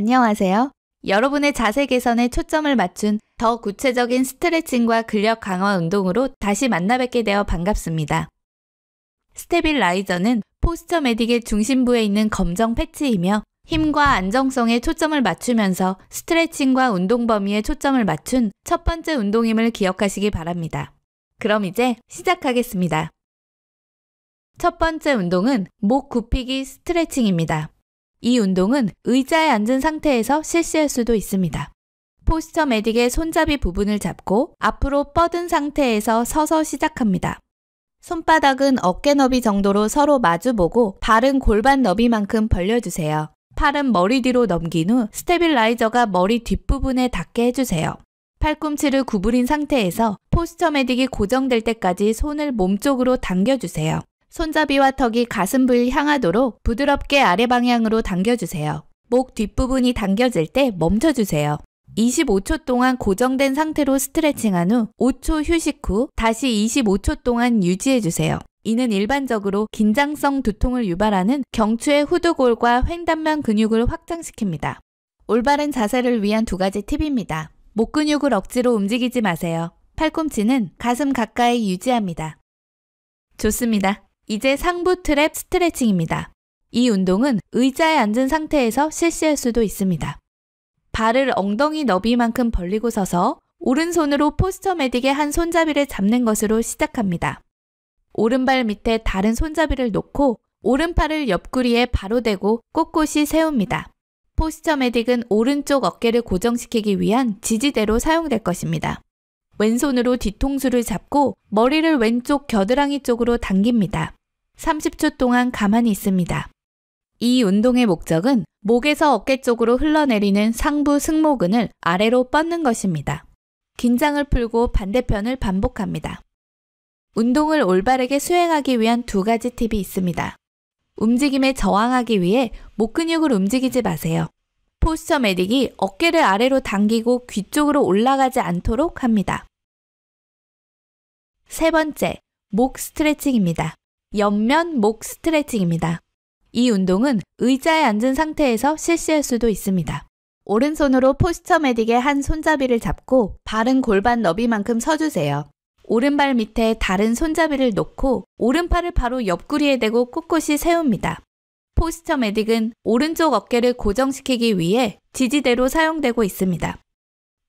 안녕하세요. 여러분의 자세 개선에 초점을 맞춘 더 구체적인 스트레칭과 근력 강화 운동으로 다시 만나 뵙게 되어 반갑습니다. 스테빌라이저는 포스처 메딕의 중심부에 있는 검정 패치이며 힘과 안정성에 초점을 맞추면서 스트레칭과 운동 범위에 초점을 맞춘 첫 번째 운동임을 기억하시기 바랍니다. 그럼 이제 시작하겠습니다. 첫 번째 운동은 목 굽히기 스트레칭입니다. 이 운동은 의자에 앉은 상태에서 실시할 수도 있습니다. 포스처 메딕의 손잡이 부분을 잡고 앞으로 뻗은 상태에서 서서 시작합니다. 손바닥은 어깨 너비 정도로 서로 마주보고 발은 골반 너비만큼 벌려주세요. 팔은 머리 뒤로 넘긴 후 스테빌라이저가 머리 뒷부분에 닿게 해주세요. 팔꿈치를 구부린 상태에서 포스처 메딕이 고정될 때까지 손을 몸쪽으로 당겨주세요. 손잡이와 턱이 가슴 부위 향하도록 부드럽게 아래 방향으로 당겨주세요. 목 뒷부분이 당겨질 때 멈춰주세요. 25초 동안 고정된 상태로 스트레칭한 후 5초 휴식 후 다시 25초 동안 유지해주세요. 이는 일반적으로 긴장성 두통을 유발하는 경추의 후두골과 횡단면 근육을 확장시킵니다. 올바른 자세를 위한 두 가지 팁입니다. 목 근육을 억지로 움직이지 마세요. 팔꿈치는 가슴 가까이 유지합니다. 좋습니다. 이제 상부 트랩 스트레칭입니다. 이 운동은 의자에 앉은 상태에서 실시할 수도 있습니다. 발을 엉덩이 너비만큼 벌리고 서서 오른손으로 포스터 매딕의 한 손잡이를 잡는 것으로 시작합니다. 오른발 밑에 다른 손잡이를 놓고 오른팔을 옆구리에 바로 대고 꼿꼿이 세웁니다. 포스터 매딕은 오른쪽 어깨를 고정시키기 위한 지지대로 사용될 것입니다. 왼손으로 뒤통수를 잡고 머리를 왼쪽 겨드랑이 쪽으로 당깁니다. 30초 동안 가만히 있습니다. 이 운동의 목적은 목에서 어깨 쪽으로 흘러내리는 상부 승모근을 아래로 뻗는 것입니다. 긴장을 풀고 반대편을 반복합니다. 운동을 올바르게 수행하기 위한 두 가지 팁이 있습니다. 움직임에 저항하기 위해 목 근육을 움직이지 마세요. 포스처 메딕이 어깨를 아래로 당기고 귀 쪽으로 올라가지 않도록 합니다. 세 번째, 목 스트레칭입니다. 옆면 목 스트레칭입니다. 이 운동은 의자에 앉은 상태에서 실시할 수도 있습니다. 오른손으로 포스처 메딕의한 손잡이를 잡고 발은 골반 너비만큼 서주세요. 오른발 밑에 다른 손잡이를 놓고 오른팔을 바로 옆구리에 대고 꼿꼿이 세웁니다. 포스처 메딕은 오른쪽 어깨를 고정시키기 위해 지지대로 사용되고 있습니다.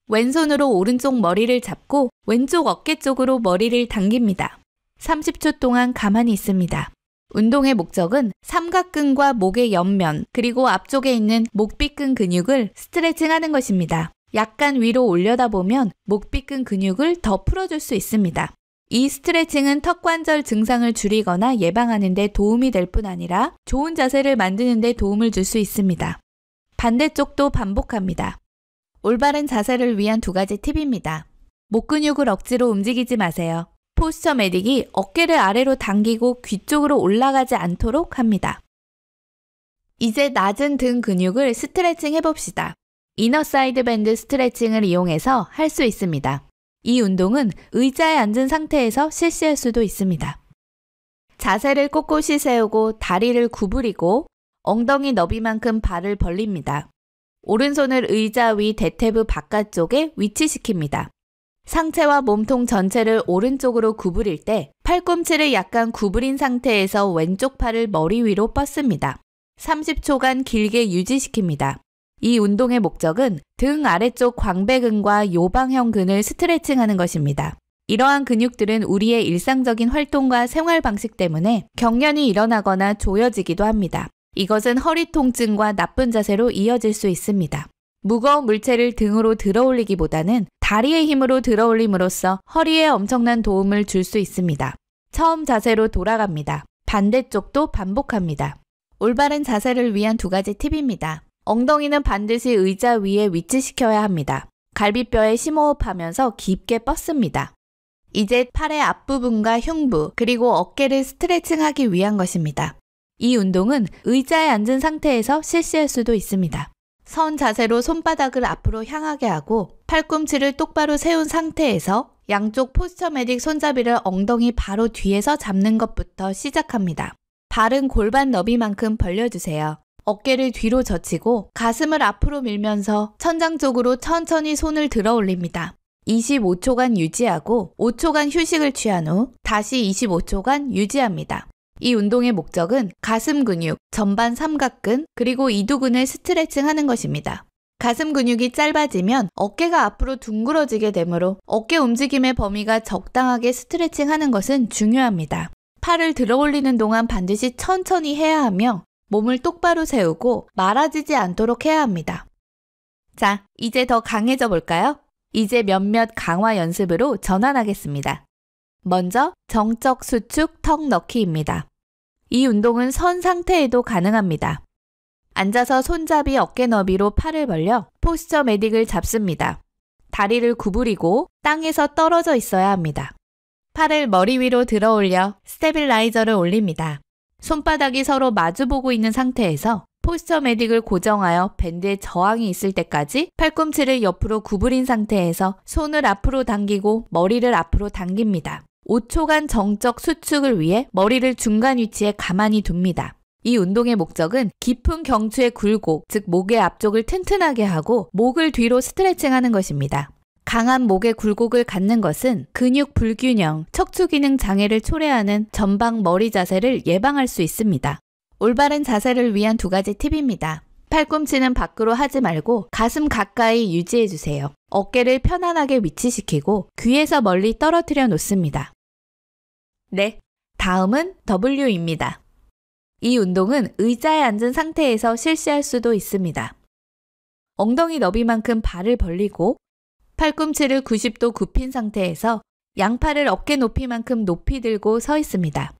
왼손으로 오른쪽 머리를 잡고 왼쪽 어깨 쪽으로 머리를 당깁니다. 30초 동안 가만히 있습니다. 운동의 목적은 삼각근과 목의 옆면 그리고 앞쪽에 있는 목비근 근육을 스트레칭하는 것입니다. 약간 위로 올려다 보면 목비근 근육을 더 풀어줄 수 있습니다. 이 스트레칭은 턱관절 증상을 줄이거나 예방하는 데 도움이 될 뿐 아니라 좋은 자세를 만드는 데 도움을 줄 수 있습니다. 반대쪽도 반복합니다. 올바른 자세를 위한 두 가지 팁입니다. 목 근육을 억지로 움직이지 마세요. 포스처 메딕이 어깨를 아래로 당기고 귀 쪽으로 올라가지 않도록 합니다. 이제 낮은 등 근육을 스트레칭 해봅시다. 이너 사이드 밴드 스트레칭을 이용해서 할 수 있습니다. 이 운동은 의자에 앉은 상태에서 실시할 수도 있습니다. 자세를 꼿꼿이 세우고 다리를 구부리고 엉덩이 너비만큼 발을 벌립니다. 오른손을 의자 위 대퇴부 바깥쪽에 위치시킵니다. 상체와 몸통 전체를 오른쪽으로 구부릴 때 팔꿈치를 약간 구부린 상태에서 왼쪽 팔을 머리 위로 뻗습니다. 30초간 길게 유지시킵니다. 이 운동의 목적은 등 아래쪽 광배근과 요방형근을 스트레칭하는 것입니다. 이러한 근육들은 우리의 일상적인 활동과 생활 방식 때문에 경련이 일어나거나 조여지기도 합니다. 이것은 허리 통증과 나쁜 자세로 이어질 수 있습니다. 무거운 물체를 등으로 들어 올리기보다는 다리의 힘으로 들어 올림으로써 허리에 엄청난 도움을 줄 수 있습니다. 처음 자세로 돌아갑니다. 반대쪽도 반복합니다. 올바른 자세를 위한 두 가지 팁입니다. 엉덩이는 반드시 의자 위에 위치시켜야 합니다. 갈비뼈에 심호흡하면서 깊게 뻗습니다. 이제 팔의 앞부분과 흉부, 그리고 어깨를 스트레칭하기 위한 것입니다. 이 운동은 의자에 앉은 상태에서 실시할 수도 있습니다. 선 자세로 손바닥을 앞으로 향하게 하고 팔꿈치를 똑바로 세운 상태에서 양쪽 포스처 메딕 손잡이를 엉덩이 바로 뒤에서 잡는 것부터 시작합니다. 발은 골반 너비만큼 벌려주세요. 어깨를 뒤로 젖히고 가슴을 앞으로 밀면서 천장 쪽으로 천천히 손을 들어 올립니다. 25초간 유지하고 5초간 휴식을 취한 후 다시 25초간 유지합니다. 이 운동의 목적은 가슴 근육, 전반 삼각근, 그리고 이두근을 스트레칭 하는 것입니다. 가슴 근육이 짧아지면 어깨가 앞으로 둥그러지게 되므로 어깨 움직임의 범위가 적당하게 스트레칭 하는 것은 중요합니다. 팔을 들어 올리는 동안 반드시 천천히 해야 하며 몸을 똑바로 세우고 말아지지 않도록 해야 합니다. 자, 이제 더 강해져 볼까요? 이제 몇몇 강화 연습으로 전환하겠습니다. 먼저 정적 수축 턱 넣기입니다. 이 운동은 선 상태에도 가능합니다. 앉아서 손잡이 어깨 너비로 팔을 벌려 포스처 매딕을 잡습니다. 다리를 구부리고 땅에서 떨어져 있어야 합니다. 팔을 머리 위로 들어 올려 스테빌라이저를 올립니다. 손바닥이 서로 마주보고 있는 상태에서 포스처 매딕을 고정하여 밴드에 저항이 있을 때까지 팔꿈치를 옆으로 구부린 상태에서 손을 앞으로 당기고 머리를 앞으로 당깁니다. 5초간 정적 수축을 위해 머리를 중간 위치에 가만히 둡니다. 이 운동의 목적은 깊은 경추의 굴곡, 즉 목의 앞쪽을 튼튼하게 하고 목을 뒤로 스트레칭하는 것입니다. 강한 목의 굴곡을 갖는 것은 근육 불균형, 척추 기능 장애를 초래하는 전방 머리 자세를 예방할 수 있습니다. 올바른 자세를 위한 두 가지 팁입니다. 팔꿈치는 밖으로 하지 말고 가슴 가까이 유지해주세요. 어깨를 편안하게 위치시키고 귀에서 멀리 떨어뜨려 놓습니다. 네. 다음은 W입니다. 이 운동은 의자에 앉은 상태에서 실시할 수도 있습니다. 엉덩이 너비만큼 발을 벌리고 팔꿈치를 90도 굽힌 상태에서 양팔을 어깨 높이만큼 높이 들고 서 있습니다.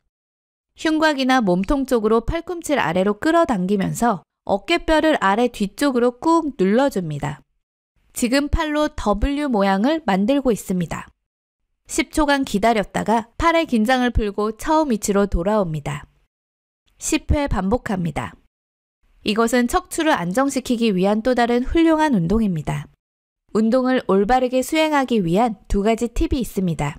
흉곽이나 몸통 쪽으로 팔꿈치를 아래로 끌어당기면서 어깨뼈를 아래 뒤쪽으로 꾹 눌러줍니다. 지금 팔로 W 모양을 만들고 있습니다. 10초간 기다렸다가 팔의 긴장을 풀고 처음 위치로 돌아옵니다. 10회 반복합니다. 이것은 척추를 안정시키기 위한 또 다른 훌륭한 운동입니다. 운동을 올바르게 수행하기 위한 두 가지 팁이 있습니다.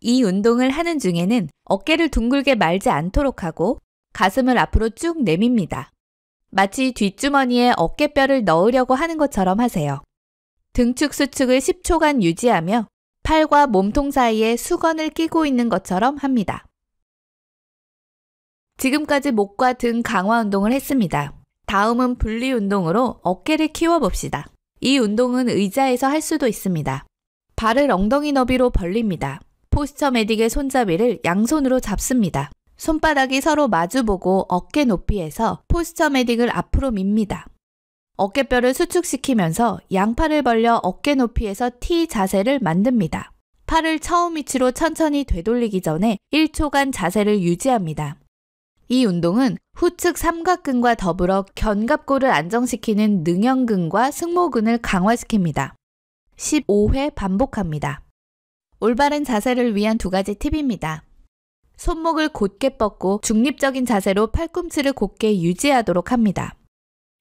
이 운동을 하는 중에는 어깨를 둥글게 말지 않도록 하고 가슴을 앞으로 쭉 내밉니다. 마치 뒷주머니에 어깨뼈를 넣으려고 하는 것처럼 하세요. 등축 수축을 10초간 유지하며 팔과 몸통 사이에 수건을 끼고 있는 것처럼 합니다. 지금까지 목과 등 강화 운동을 했습니다. 다음은 분리 운동으로 어깨를 키워봅시다. 이 운동은 의자에서 할 수도 있습니다. 발을 엉덩이 너비로 벌립니다. 포스처 메딕의 손잡이를 양손으로 잡습니다. 손바닥이 서로 마주보고 어깨 높이에서 포스처 메딕을 앞으로 밉니다. 어깨뼈를 수축시키면서 양팔을 벌려 어깨 높이에서 T 자세를 만듭니다. 팔을 처음 위치로 천천히 되돌리기 전에 1초간 자세를 유지합니다. 이 운동은 후측 삼각근과 더불어 견갑골을 안정시키는 능형근과 승모근을 강화시킵니다. 15회 반복합니다. 올바른 자세를 위한 두 가지 팁입니다. 손목을 곧게 뻗고 중립적인 자세로 팔꿈치를 곧게 유지하도록 합니다.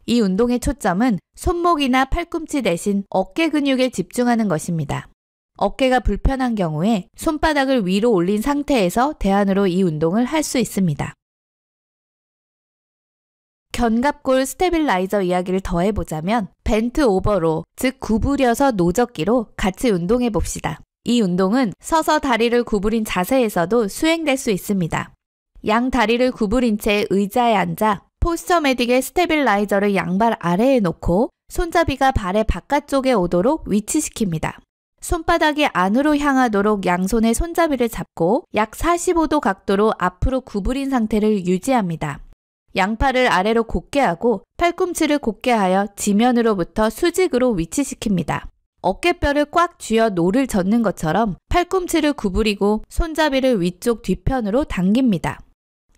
이 운동의 초점은 손목이나 팔꿈치 대신 어깨 근육에 집중하는 것입니다. 어깨가 불편한 경우에 손바닥을 위로 올린 상태에서 대안으로 이 운동을 할 수 있습니다. 견갑골 스테빌라이저 이야기를 더해보자면 벤트 오버로, 즉 구부려서 노젓기로 같이 운동해 봅시다. 이 운동은 서서 다리를 구부린 자세에서도 수행될 수 있습니다. 양 다리를 구부린 채 의자에 앉아 포스터메딕의 스테빌라이저를 양발 아래에 놓고 손잡이가 발의 바깥쪽에 오도록 위치시킵니다. 손바닥이 안으로 향하도록 양손의 손잡이를 잡고 약 45도 각도로 앞으로 구부린 상태를 유지합니다. 양팔을 아래로 곧게 하고 팔꿈치를 곧게 하여 지면으로부터 수직으로 위치시킵니다. 어깨뼈를 꽉 쥐어 노를 젓는 것처럼 팔꿈치를 구부리고 손잡이를 위쪽 뒤편으로 당깁니다.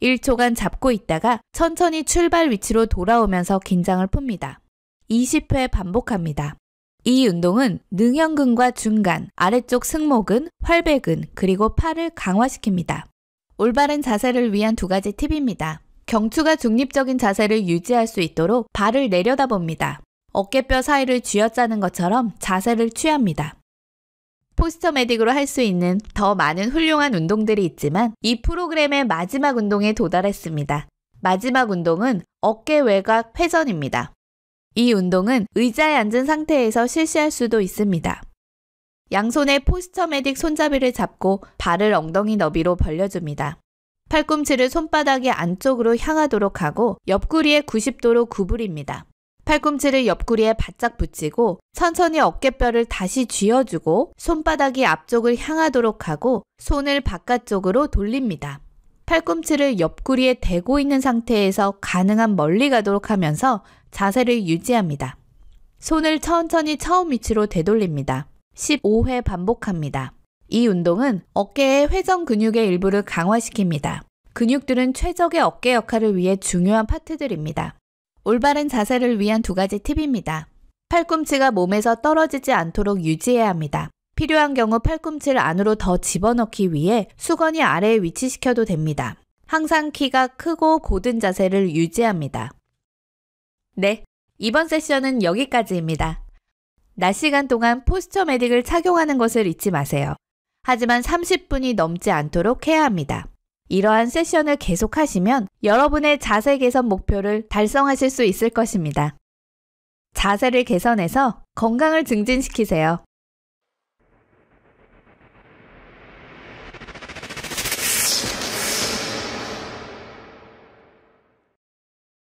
1초간 잡고 있다가 천천히 출발 위치로 돌아오면서 긴장을 풉니다. 20회 반복합니다. 이 운동은 능형근과 중간, 아래쪽 승모근, 활배근, 그리고 팔을 강화시킵니다. 올바른 자세를 위한 두 가지 팁입니다. 경추가 중립적인 자세를 유지할 수 있도록 발을 내려다 봅니다. 어깨뼈 사이를 쥐어짜는 것처럼 자세를 취합니다. 포스터 메딕으로 할 수 있는 더 많은 훌륭한 운동들이 있지만 이 프로그램의 마지막 운동에 도달했습니다. 마지막 운동은 어깨 외곽 회전입니다. 이 운동은 의자에 앉은 상태에서 실시할 수도 있습니다. 양손에 포스터 메딕 손잡이를 잡고 발을 엉덩이 너비로 벌려줍니다. 팔꿈치를 손바닥의 안쪽으로 향하도록 하고 옆구리에 90도로 구부립니다. 팔꿈치를 옆구리에 바짝 붙이고 천천히 어깨뼈를 다시 쥐어주고 손바닥이 앞쪽을 향하도록 하고 손을 바깥쪽으로 돌립니다. 팔꿈치를 옆구리에 대고 있는 상태에서 가능한 멀리 가도록 하면서 자세를 유지합니다. 손을 천천히 처음 위치로 되돌립니다. 15회 반복합니다. 이 운동은 어깨의 회전 근육의 일부를 강화시킵니다. 근육들은 최적의 어깨 역할을 위해 중요한 파트들입니다. 올바른 자세를 위한 두 가지 팁입니다. 팔꿈치가 몸에서 떨어지지 않도록 유지해야 합니다. 필요한 경우 팔꿈치를 안으로 더 집어넣기 위해 수건이 아래에 위치시켜도 됩니다. 항상 키가 크고 곧은 자세를 유지합니다. 네, 이번 세션은 여기까지입니다. 낮 시간 동안 포스처 메딕을 착용하는 것을 잊지 마세요. 하지만 30분이 넘지 않도록 해야 합니다. 이러한 세션을 계속하시면 여러분의 자세 개선 목표를 달성하실 수 있을 것입니다. 자세를 개선해서 건강을 증진시키세요.